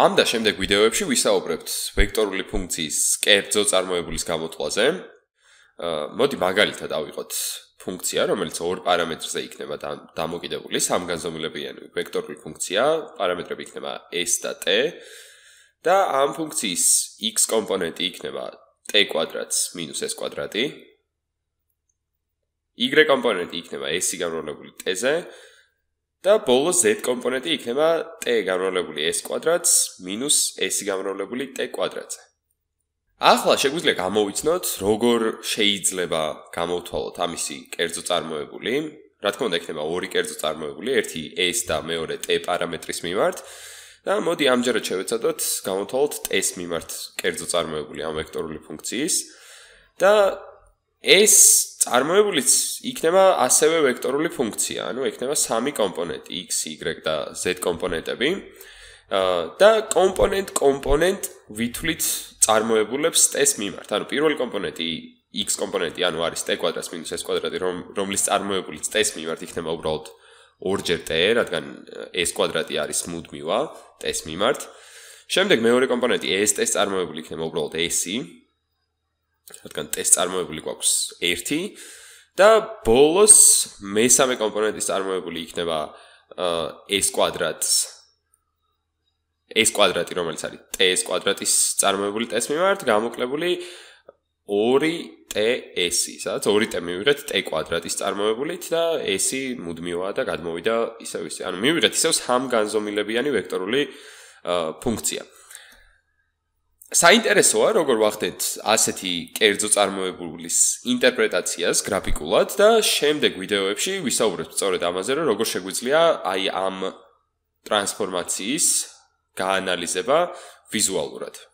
ამ და შემდეგ ვიდეოებში ვისაუბრებთ ვექტორული ფუნქციის კერძო წარმოებულის გამოთვლაზე. მოდი მაგალითად ავიღოთ ფუნქცია, რომელიც ორ პარამეტრზე იქნება დამოკიდებული, სამგანზომილებიანი ვექტორული ფუნქცია, პარამეტრები იქნება s და t და ამ ფუნქციის x კომპონენტი იქნება t კვადრატს - s კვადრატი. y კომპონენტი იქნება s-ი გამრავლებული t-ზე და ბოლოს z კომპონენტი იქნება t გამრავლებული s კვადრატს მინუს s გამრავლებული t კვადრატზე. ახლა შეგვიძლია გამოვიცნოთ, როგორ შეიძლება გამოვთვალოთ ამისი კერძო წარმოებული. რა თქმა უნდა, იქნება ორი კერძო წარმოებული, ერთი s და მეორე t პარამეტრის მიმართ. და მოდი ამჯერად შევეცადოთ გამოვთვალოთ t-ის მიმართ კერძო წარმოებული ამ ვექტორული ფუნქციის და s წარმოებულიც იქნება ასევე ვექტორული ფუნქცია, ანუ იქნება სამი კომპონენტი x, y და z კომპონენტები. და კომპონენტ კომპონენტ ვითვლით წარმოებულებს ტესტ მიმართ. ანუ პირველი კომპონენტი x კომპონენტი, ანუ არის t კვადრატს მინუს s კვადრატი, რომ რომლის წარმოებულიც ტესტ მიმართ იქნება უბრალოდ ორჯერ t, რადგან s კვადრატი არის მუდმივა ტესტ მიმართ. შემდეგ მეორე კომპონენტი s ტესტ წარმოებული იქნება უბრალოდ s-ი, რადგან ტესტ წარმოებული გვაქვს 1 და ბოლოს მესამე კომპონენტის წარმოებული იქნება s კვადრატს s კვადრატი რომელიც არის t s კვადრატის წარმოებული ტესტ მიმართ გამოკლებული 2 t s სადაც 2 t მივიღეთ t კვადრატის წარმოებულით და s მუდმივა და გადმოვიდა ისევ ისე ანუ მივიღეთ ისევ სამგანზომილებიანი ვექტორული ფუნქცია საინტერესოა, როგორ ვახდეთ ასეთი კერძო წარმოებულის ინტერპრეტაციას გრაფიკულად და შემდეგ ვიდეოებში ვისაუბრებთ სწორედ ამაზე, რომ როგორ შეგვიძლია აი ამ ტრანსფორმაციის გაანალიზება ვიზუალურად.